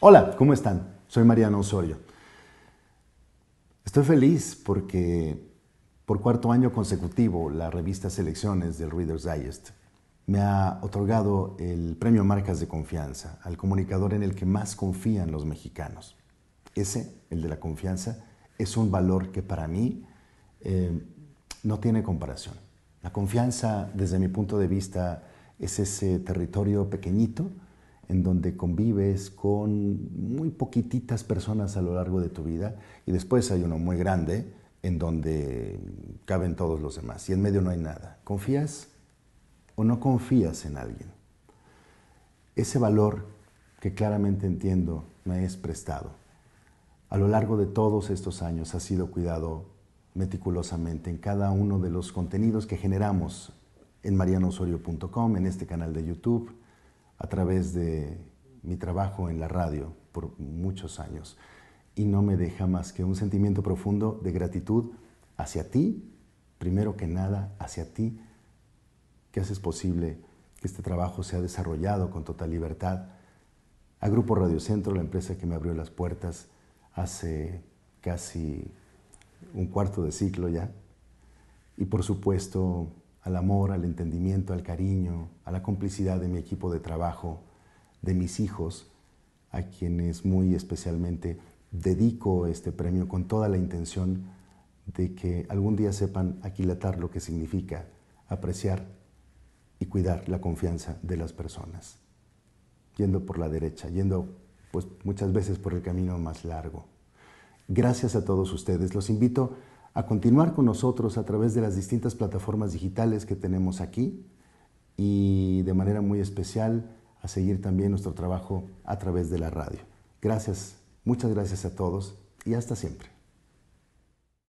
Hola, ¿cómo están? Soy Mariano Osorio. Estoy feliz porque por cuarto año consecutivo la revista Selecciones del Reader's Digest me ha otorgado el premio Marcas de Confianza al comunicador en el que más confían los mexicanos. Ese, el de la confianza, es un valor que para mí eh, no tiene comparación. La confianza, desde mi punto de vista, es ese territorio pequeñito en donde convives con muy poquititas personas a lo largo de tu vida y después hay uno muy grande en donde caben todos los demás y en medio no hay nada. ¿Confías o no confías en alguien? Ese valor que claramente entiendo me es prestado. A lo largo de todos estos años ha sido cuidado meticulosamente en cada uno de los contenidos que generamos en marianosorio.com, en este canal de YouTube, a través de mi trabajo en la radio por muchos años y no me deja más que un sentimiento profundo de gratitud hacia ti, primero que nada, hacia ti, que haces posible que este trabajo sea desarrollado con total libertad. A Grupo Radio Centro, la empresa que me abrió las puertas hace casi un cuarto de ciclo ya. Y por supuesto al amor, al entendimiento, al cariño, a la complicidad de mi equipo de trabajo, de mis hijos, a quienes muy especialmente dedico este premio con toda la intención de que algún día sepan aquilatar lo que significa apreciar y cuidar la confianza de las personas, yendo por la derecha, yendo pues muchas veces por el camino más largo. Gracias a todos ustedes, los invito a continuar con nosotros a través de las distintas plataformas digitales que tenemos aquí y de manera muy especial a seguir también nuestro trabajo a través de la radio. Gracias, muchas gracias a todos y hasta siempre.